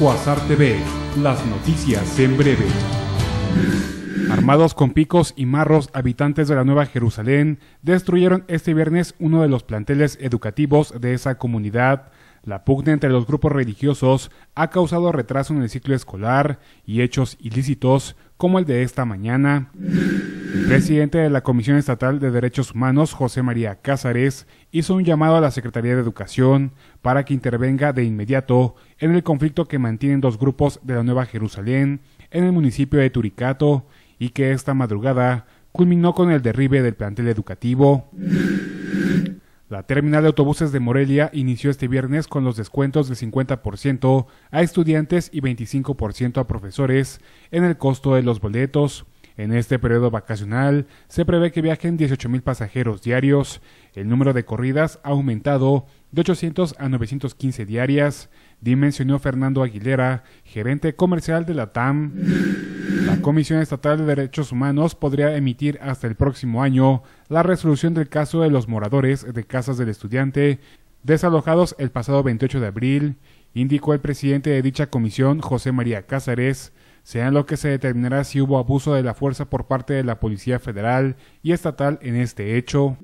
Cuasar TV, las noticias en breve. Armados con picos y marros, habitantes de la Nueva Jerusalén destruyeron este viernes uno de los planteles educativos de esa comunidad. La pugna entre los grupos religiosos ha causado retraso en el ciclo escolar y hechos ilícitos como el de esta mañana. Presidente de la Comisión Estatal de Derechos Humanos, José María Cázares, hizo un llamado a la Secretaría de Educación para que intervenga de inmediato en el conflicto que mantienen dos grupos de la Nueva Jerusalén en el municipio de Turicato y que esta madrugada culminó con el derribe del plantel educativo. La terminal de autobuses de Morelia inició este viernes con los descuentos del 50% a estudiantes y 25% a profesores en el costo de los boletos. En este periodo vacacional se prevé que viajen 18.000 pasajeros diarios. El número de corridas ha aumentado de 800 a 915 diarias, dimensionó Fernando Aguilera, gerente comercial de la TAM. La Comisión Estatal de Derechos Humanos podría emitir hasta el próximo año la resolución del caso de los moradores de casas del estudiante desalojados el pasado 28 de abril, indicó el presidente de dicha comisión, José María Cáceres sean lo que se determinará si hubo abuso de la fuerza por parte de la Policía Federal y Estatal en este hecho.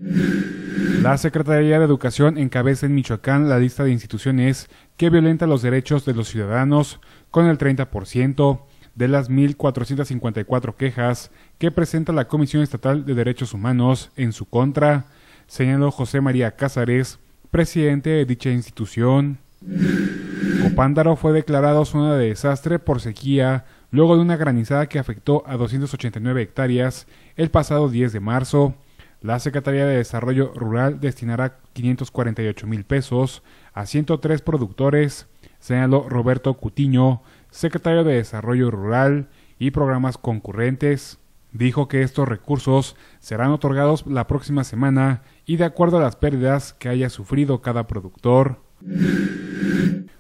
La Secretaría de Educación encabeza en Michoacán la lista de instituciones que violenta los derechos de los ciudadanos con el 30% de las 1.454 quejas que presenta la Comisión Estatal de Derechos Humanos en su contra, señaló José María Cázares, presidente de dicha institución. Copándaro fue declarado zona de desastre por sequía luego de una granizada que afectó a 289 hectáreas el pasado 10 de marzo. La Secretaría de Desarrollo Rural destinará 548 mil pesos a 103 productores, señaló Roberto Cutiño, secretario de Desarrollo Rural y Programas Concurrentes. Dijo que estos recursos serán otorgados la próxima semana y de acuerdo a las pérdidas que haya sufrido cada productor.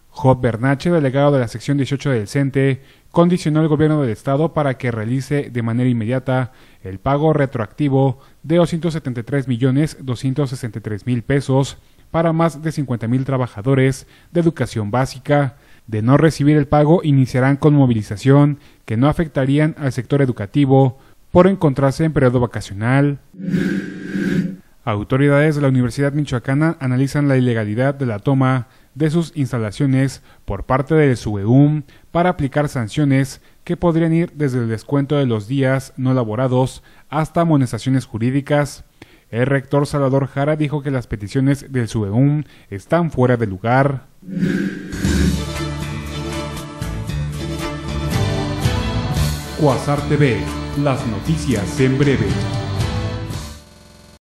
Job Bernache, delegado de la sección 18 del CENTE, condicionó al gobierno del estado para que realice de manera inmediata el pago retroactivo de 273.263.000 pesos para más de 50.000 trabajadores de educación básica. De no recibir el pago iniciarán con movilización que no afectarían al sector educativo por encontrarse en periodo vacacional. Autoridades de la Universidad Michoacana analizan la ilegalidad de la toma de sus instalaciones por parte del SUBEUM para aplicar sanciones que podrían ir desde el descuento de los días no laborados hasta amonestaciones jurídicas. El rector Salvador Jara dijo que las peticiones del SUBEUM están fuera de lugar. TV, las noticias en breve.